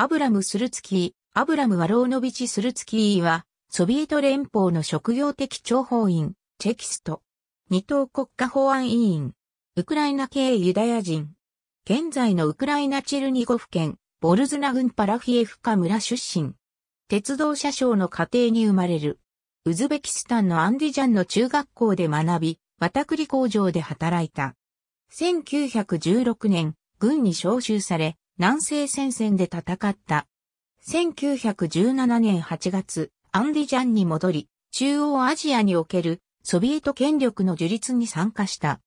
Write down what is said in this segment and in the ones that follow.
アブラム・スルツキー、アブラム・ワローノビチ・スルツキーは、ソビエト連邦の職業的諜報員、チェキスト。二等国家保安委員。ウクライナ系ユダヤ人。現在のウクライナチェルニゴフ県、ボルズナ郡パラフィエフカ村出身。鉄道車掌の家庭に生まれる。ウズベキスタンのアンディジャンの中学校で学び、綿栗工場で働いた。1916年、軍に召集され、南西戦線で戦った。1917年8月、アンディジャンに戻り、中央アジアにおけるソビエト権力の樹立に参加した。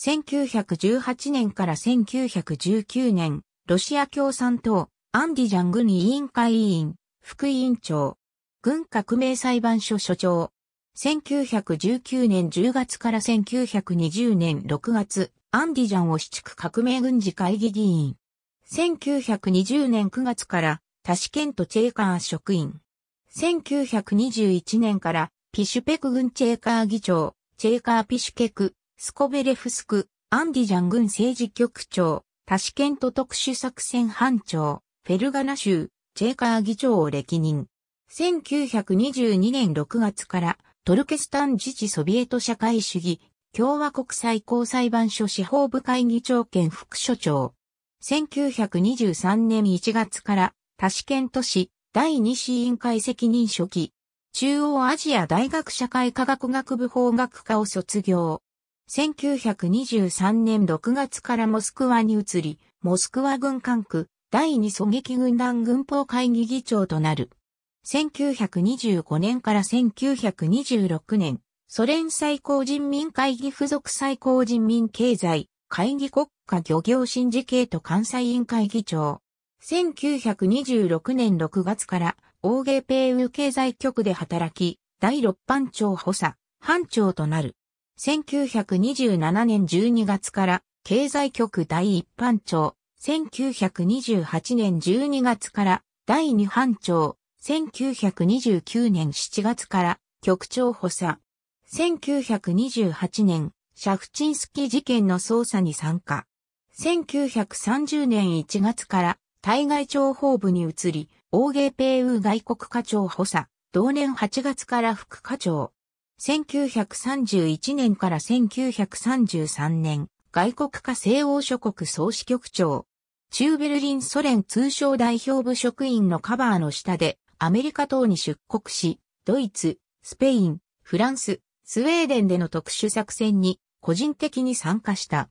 1918年から1919年、ロシア共産党、アンディジャン軍委員会委員、副委員長、軍革命裁判所所長。1919年10月から1920年6月、アンディジャンを市地区革命軍事会議議員、1920年9月からタシケントチェーカー職員。1921年からピシュペク軍チェーカー議長、チェーカーピシュケク、スコベレフスク、アンディジャン軍政治局長、タシケント特殊作戦班長、フェルガナ州、チェーカー議長を歴任。1922年6月からトルケスタン自治ソビエト社会主義共和国最高裁判所司法部会議長兼副所長、1923年1月から他試験都市第二市委員会責任書記、中央アジア大学社会科学学部法学科を卒業。1923年6月からモスクワに移り、モスクワ軍管区第二狙撃軍団軍法会議議長となる。1925年から1926年、ソ連最高人民会議付属最高人民経済会議国家漁業シンジケート関西委員会議長。1926年6月から、大芸ペーウ経済局で働き、第六班長補佐、班長となる。1927年12月から、経済局第一班長。1928年12月から、第二班長。1929年7月から、局長補佐。1928年シャフチンスキ事件の捜査に参加。1930年1月から対外庁報部に移り、欧米ペーウ外国課長補佐、同年8月から副課長。1931年から1933年、外国課西欧諸国総支局長。中ベルリンソ連通商代表部職員のカバーの下で、アメリカ等に出国し、ドイツ、スペイン、フランス、スウェーデンでの特殊作戦に個人的に参加した。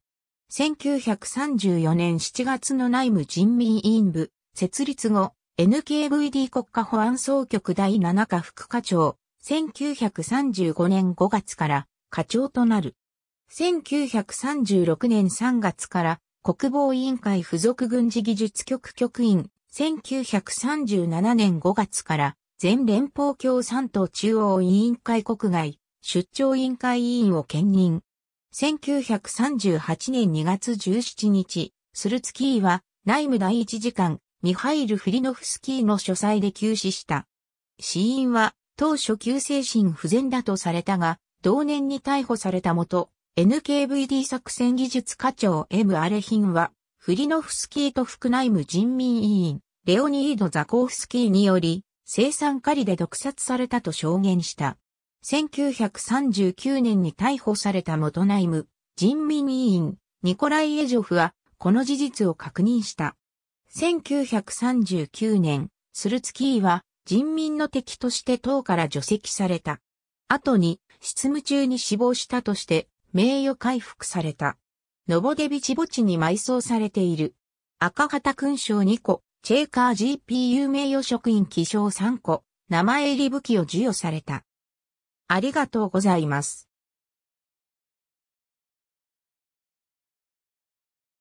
1934年7月の内務人民委員部設立後、NKVD 国家保安総局第7課副課長、1935年5月から課長となる。1936年3月から国防委員会附属軍事技術局局員、1937年5月から全連邦共産党中央委員会国外出張委員会委員を兼任。1938年2月17日、スルツキーは内務第一次官、ミハイル・フリノフスキーの書斎で急死した。死因は当初急性心不全だとされたが、同年に逮捕されたもと、NKVD 作戦技術課長 M. アレヒンは、フリノフスキーと副内務人民委員、レオニード・ザコフスキーにより、生産狩りで毒殺されたと証言した。1939年に逮捕された元内務人民委員ニコライ・エジョフはこの事実を確認した。1939年、スルツキーは人民の敵として党から除籍された。後に執務中に死亡したとして名誉回復された。ノボデビチ墓地に埋葬されている。赤旗勲章2個、チェーカー GPU 名誉職員記章3個、名前入り武器を授与された。ありがとうございます。